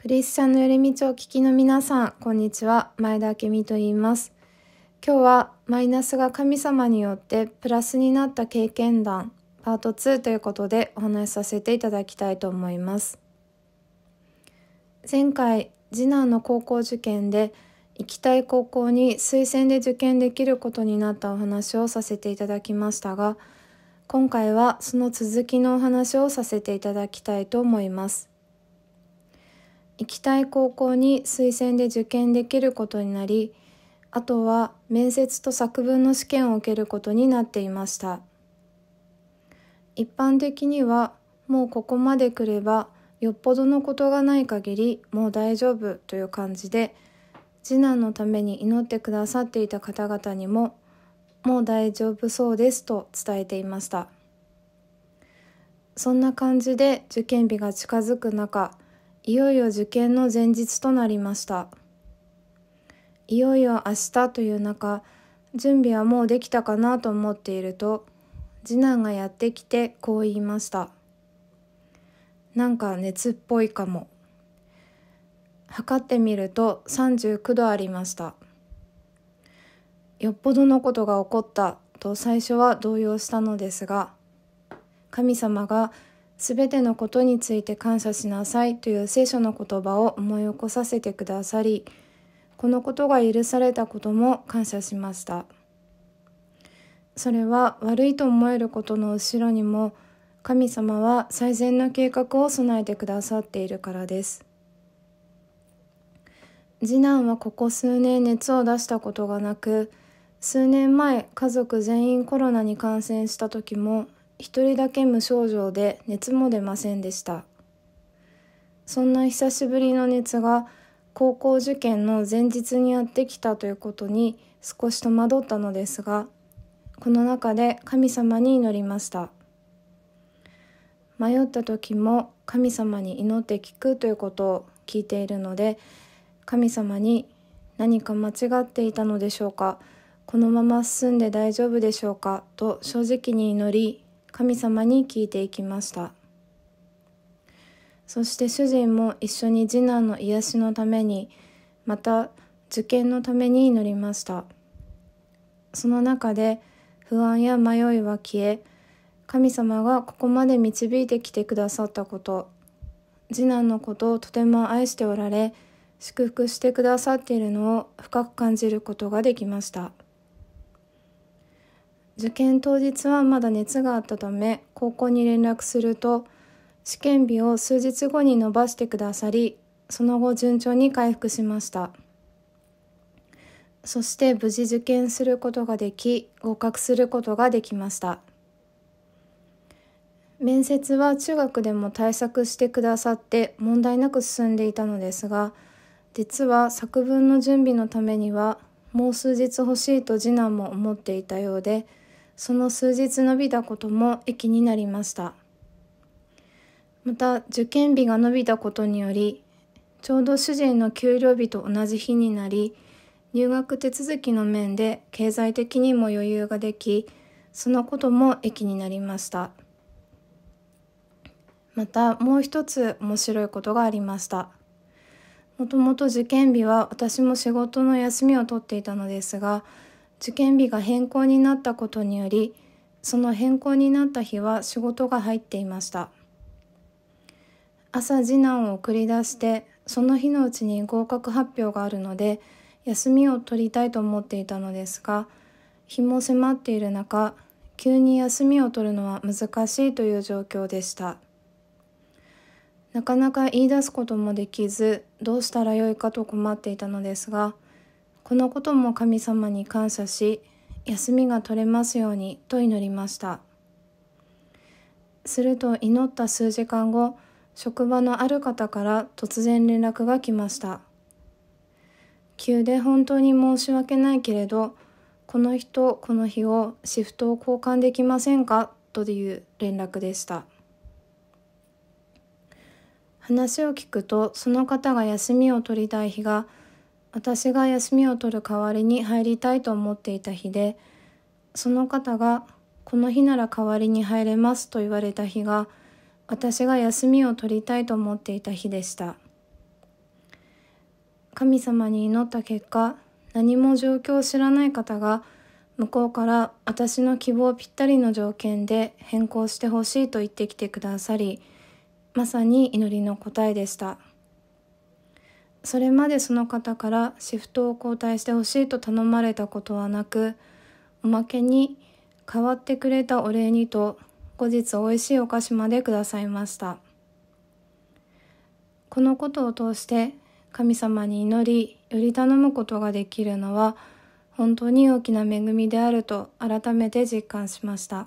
クリスチャンの寄り道を聞きの皆さん、こんにちは。前田明美と言います。今日はマイナスが神様によってプラスになった経験談パート2ということでお話しさせていただきたいと思います。前回、次男の高校受験で行きたい高校に推薦で受験できることになったお話をさせていただきましたが、今回はその続きのお話をさせていただきたいと思います。行きたい高校に推薦で受験できることになりあとは面接と作文の試験を受けることになっていました一般的にはもうここまで来ればよっぽどのことがない限りもう大丈夫という感じで次男のために祈ってくださっていた方々にももう大丈夫そうですと伝えていましたそんな感じで受験日が近づく中いよいよ受験の前日となりましたいよいよ明日という中準備はもうできたかなと思っていると次男がやってきてこう言いましたなんか熱っぽいかも測ってみると39度ありましたよっぽどのことが起こったと最初は動揺したのですが神様がすべてのことについて感謝しなさいという聖書の言葉を思い起こさせてくださり、このことが許されたことも感謝しました。それは悪いと思えることの後ろにも、神様は最善な計画を備えてくださっているからです。次男はここ数年熱を出したことがなく、数年前家族全員コロナに感染した時も一人だけ無症状で熱も出ませんでしたそんな久しぶりの熱が高校受験の前日にやってきたということに少し戸惑ったのですがこの中で神様に祈りました迷った時も神様に祈って聞くということを聞いているので神様に何か間違っていたのでしょうかこのまま進んで大丈夫でしょうかと正直に祈り神様に聞いていきましたそして主人も一緒に次男の癒しのためにまた受験のために祈りましたその中で不安や迷いは消え神様がここまで導いてきてくださったこと次男のことをとても愛しておられ祝福してくださっているのを深く感じることができました受験当日はまだ熱があったため高校に連絡すると試験日を数日後に延ばしてくださりその後順調に回復しましたそして無事受験することができ合格することができました面接は中学でも対策してくださって問題なく進んでいたのですが実は作文の準備のためにはもう数日欲しいと次男も思っていたようでその数日伸びたことも益になりましたまた受験日が伸びたことによりちょうど主人の給料日と同じ日になり入学手続きの面で経済的にも余裕ができそのことも益になりましたまたもう一つ面白いことがありましたもともと受験日は私も仕事の休みを取っていたのですが受験日が変更になったことによりその変更になった日は仕事が入っていました朝次男を送り出してその日のうちに合格発表があるので休みを取りたいと思っていたのですが日も迫っている中急に休みを取るのは難しいという状況でしたなかなか言い出すこともできずどうしたらよいかと困っていたのですがこのことも神様に感謝し休みが取れますようにと祈りましたすると祈った数時間後職場のある方から突然連絡が来ました急で本当に申し訳ないけれどこの日とこの日をシフトを交換できませんかという連絡でした話を聞くとその方が休みを取りたい日が私が休みを取る代わりに入りたいと思っていた日でその方が「この日なら代わりに入れます」と言われた日が私が休みを取りたいと思っていた日でした神様に祈った結果何も状況を知らない方が向こうから私の希望ぴったりの条件で変更してほしいと言ってきてくださりまさに祈りの答えでした。それまでその方からシフトを交代してほしいと頼まれたことはなくおまけに代わってくれたお礼にと後日おいしいお菓子までくださいましたこのことを通して神様に祈りより頼むことができるのは本当に大きな恵みであると改めて実感しました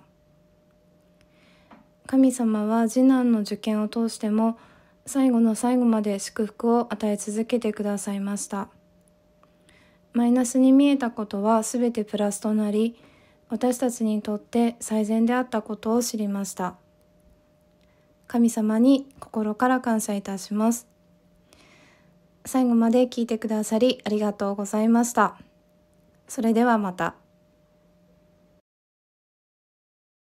神様は次男の受験を通しても「最後の最後まで祝福を与え続けてくださいましたマイナスに見えたことは全てプラスとなり私たちにとって最善であったことを知りました神様に心から感謝いたします最後まで聞いてくださりありがとうございましたそれではまた。